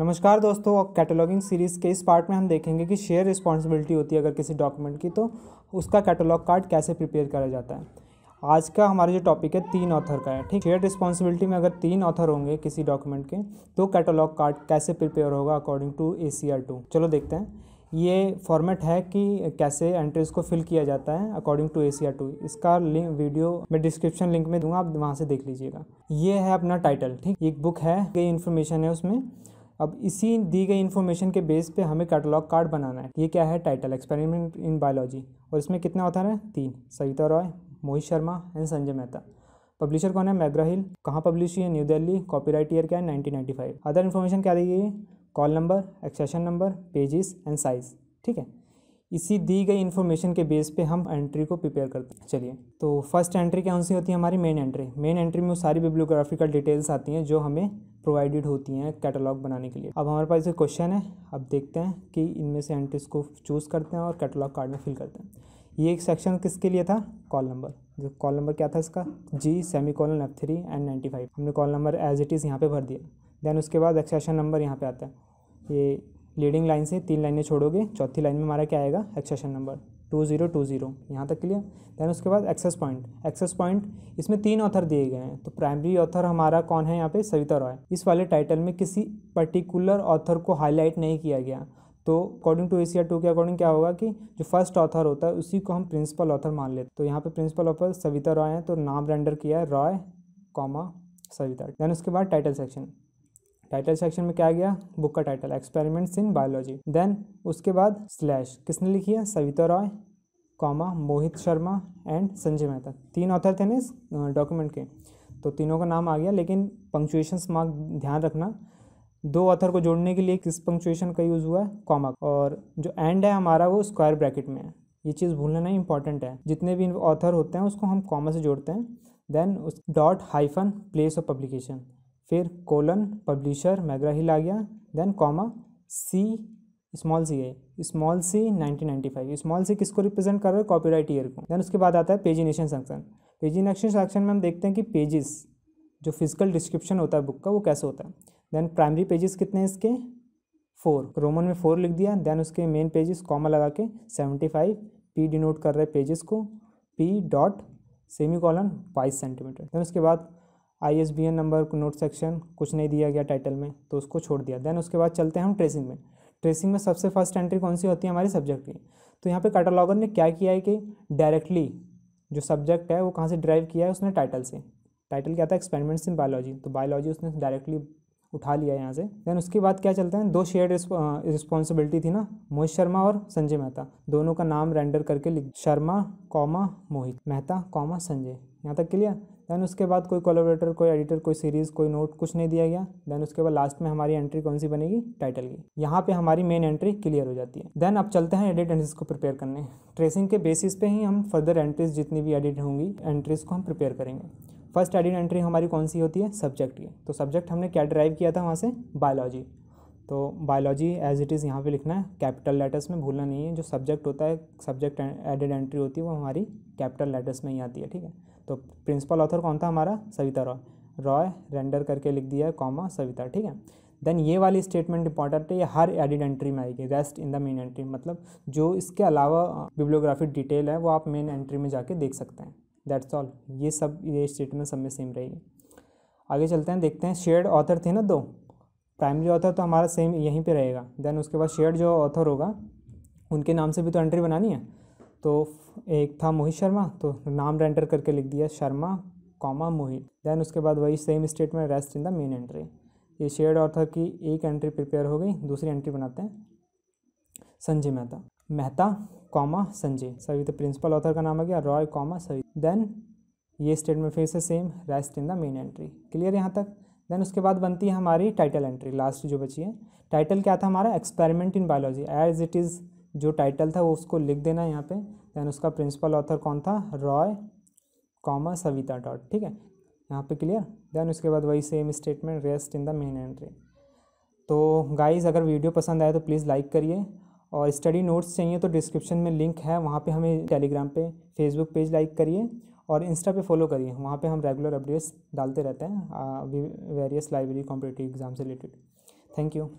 नमस्कार दोस्तों cataloguing series के इस पार्ट में हम देखेंगे कि शेयर रिस्पॉन्सिबिलिटी होती है अगर किसी डॉक्यूमेंट की तो उसका कैटलॉग कार्ड कैसे प्रिपेयर करा जाता है आज का हमारा जो टॉपिक है तीन ऑथर का है ठीक शेयर रिस्पॉन्सिबिलिटी में अगर तीन ऑथर होंगे किसी डॉक्यूमेंट के तो कैटलॉग कार्ड कैसे प्रिपेयर होगा according to A C R two चलो देखते हैं ये फॉर्मेट है कि कैसे एंट्रीज को फिल किया जाता है according to A C R two इसका लिंक वीडियो मैं डिस्क्रिप्शन लिंक में दूंगा आप वहाँ से देख लीजिएगा ये है अपना टाइटल ठीक एक बुक है ये इन्फॉर्मेशन है उसमें अब इसी दी गई इन्फॉर्मेशन के बेस पे हमें कैटलॉग कार्ड बनाना है ये क्या है टाइटल एक्सपेरिमेंट इन बायोलॉजी और इसमें कितना होता है तीन सविता रॉय मोहित शर्मा एंड संजय मेहता पब्लिशर कौन है मैग्रा हिल कहाँ पब्लिश हुई है न्यू दिल्ली कॉपीराइट ईयर क्या है फाइव अदर इन्फॉर्मेशन क्या दी गई है call number accession number pages and size ठीक है इसी दी गई इन्फॉर्मेशन के बेस पे हम एंट्री को प्रिपेयर करते हैं चलिए तो फर्स्ट एंट्री कौन सी होती है हमारी मेन एंट्री मेन एंट्री में वो सारी बिब्लियोग्राफिकल डिटेल्स आती हैं जो हमें प्रोवाइडेड होती हैं कैटलॉग बनाने के लिए अब हमारे पास एक क्वेश्चन है अब देखते हैं कि इनमें से एंट्रीज को चूज़ करते हैं और कैटलॉग कार्ड में फिल करते हैं ये एक सेक्शन किसके लिए था कॉल नंबर जो कॉल नंबर क्या था इसका जी semicolon F three and ninety five हमने call number as it is यहाँ पे भर दिया देन उसके बाद एक्सेशन नंबर यहाँ पे आता है ये लीडिंग लाइन से तीन लाइनें छोड़ोगे चौथी लाइन में हमारा क्या आएगा accession number two zero two zero यहाँ तक क्लियर देन उसके बाद एक्सेस पॉइंट एक्सेस पॉइंट इसमें तीन ऑथर दिए गए हैं तो प्राइमरी ऑथर हमारा कौन है यहाँ पे सविता रॉय इस वाले टाइटल में किसी पर्टिकुलर ऑथर को हाईलाइट नहीं किया गया तो अकॉर्डिंग टू एशिया टू के अकॉर्डिंग क्या होगा कि जो फर्स्ट ऑथर होता है उसी को हम प्रिंसिपल ऑथर मान लेते तो यहाँ पे प्रिंसिपल ऑथर सविता रॉय हैं तो नाम रेंडर किया है रॉय कॉमा सविता देन उसके बाद टाइटल सेक्शन टाइटल सेक्शन में क्या आ गया बुक का title experiments in biology then उसके बाद स्लैश किसने लिखी है सविता रॉय कॉमा मोहित शर्मा एंड संजय मेहता तीन ऑथर थे ना इस डॉक्यूमेंट के तो तीनों का नाम आ गया लेकिन पंक्चुएशन मार्क ध्यान रखना दो ऑथर को जोड़ने के लिए किस पंक्चुएशन का यूज़ हुआ है कॉमा और जो एंड है हमारा वो स्क्वायर ब्रैकेट में है ये चीज़ भूलना नहीं इंपॉर्टेंट है जितने भी ऑथर होते हैं उसको हम कॉमा से जोड़ते हैं देन उस dot hyphen place of publication फिर कोलन पब्लिशर मैग्रा हिल आ गया then comma C small C है स्मॉल सी 1995 स्मॉल सी किसको रिप्रेजेंट कर रहा है कॉपीराइट ईयर को देन उसके बाद आता है पेजिनेशन सेक्शन पेजिनेशन सेक्शन में हम देखते हैं कि पेजेस जो फिजिकल डिस्क्रिप्शन होता है बुक का वो कैसे होता है देन प्राइमरी पेजेस कितने हैं इसके फोर रोमन में फोर लिख दिया देन उसके मेन पेजेस कॉमा लगा के सेवेंटी फाइव पी डिनोट कर रहे पेजेस को पी डॉट सेमी कॉलन बाईस सेंटीमीटर देन उसके बाद I S B N number note section कुछ नहीं दिया गया टाइटल में तो उसको छोड़ दिया देन उसके बाद चलते हैं हम ट्रेसिंग में ट्रेसिंग में सबसे फर्स्ट एंट्री कौन सी होती है हमारे सब्जेक्ट की तो यहाँ पे कैटलॉगर ने क्या किया है कि डायरेक्टली जो सब्जेक्ट है वो कहाँ से ड्राइव किया है उसने टाइटल से टाइटल क्या था एक्सपेरिमेंट्स इन बायोलॉजी तो बायोलॉजी उसने डायरेक्टली उठा लिया यहाँ से देन उसके बाद क्या चलते हैं दो शेयर रिस्पॉन्सिबिलिटी थी ना मोहित शर्मा और संजय मेहता दोनों का नाम रेंडर करके लिख शर्मा कॉमा मोहित मेहता कॉमा संजय यहाँ तक क्लियर देन उसके बाद कोई कोलाबरेटर कोई एडिटर कोई सीरीज़ कोई नोट कुछ नहीं दिया गया देन उसके बाद लास्ट में हमारी एंट्री कौन सी बनेगी टाइटल की यहाँ पे हमारी मेन एंट्री क्लियर हो जाती है देन अब चलते हैं एडिट एंट्रीज को प्रिपेयर करने ट्रेसिंग के बेसिस पे ही हम फर्दर एंट्रीज जितनी भी एडिट होंगी एंट्रीज को हम प्रिपेयर करेंगे फर्स्ट एडिड एंट्री हमारी कौन सी होती है सब्जेक्ट की तो सब्जेक्ट हमने क्या ड्राइव किया था वहाँ से बायोलॉजी तो बायोलॉजी एज इट इज़ यहाँ पे लिखना है कैपिटल लेटर्स में भूलना नहीं है जो सब्जेक्ट होता है सब्जेक्ट एडिड एंट्री होती है वो हमारी कैपिटल लेटर्स में ही आती है ठीक है तो प्रिंसिपल ऑथर कौन था हमारा सविता रॉय रॉय रेंडर करके लिख दिया है कॉमा सविता ठीक है देन ये वाली स्टेटमेंट इंपॉर्टेंट है ये हर एडिड एंट्री में आएगी rest in the main entry मतलब जो इसके अलावा बिब्लियोग्राफिक डिटेल है वो आप मेन एंट्री में जाके देख सकते हैं दैट्स ऑल ये सब ये स्टेटमेंट सब में सेम रहेगी आगे चलते हैं देखते हैं शेयर्ड ऑथर थे ना दो प्राइमरी ऑथर तो हमारा सेम यहीं पे रहेगा देन उसके बाद शेयर्ड जो ऑथर होगा उनके नाम से भी तो एंट्री बनानी है तो एक था मोहित शर्मा तो नाम एंटर करके लिख दिया शर्मा कॉमा मोहित देन उसके बाद वही same statement rest in the main entry ये शेयर्ड ऑथर की एक एंट्री प्रिपेयर हो गई दूसरी एंट्री बनाते हैं Sanjay Mehta Mehta comma Sanjay Savita principal author का नाम आ गया रॉय कॉमा सविता देन ये स्टेटमेंट फिर से same rest in the main entry clear यहाँ तक देन उसके बाद बनती है हमारी टाइटल एंट्री लास्ट जो बची है टाइटल क्या था हमारा experiment in biology as it is जो टाइटल था वो उसको लिख देना है यहाँ पे देन उसका प्रिंसिपल ऑथर कौन था रॉय कॉमा सविता डॉट ठीक है यहाँ पे क्लियर देन उसके बाद वही same statement rest in the main entry तो गाइज़ अगर वीडियो पसंद आए तो प्लीज़ लाइक करिए और स्टडी नोट्स चाहिए तो डिस्क्रिप्शन में लिंक है वहाँ पे हमें टेलीग्राम पे फेसबुक पेज लाइक करिए और इंस्टा पे फॉलो करिए वहाँ पे हम रेगुलर अपडेट्स डालते रहते हैं वेरियस लाइब्रेरी कॉम्पिटेटिव एग्ज़ाम से रिलेटेड थैंक यू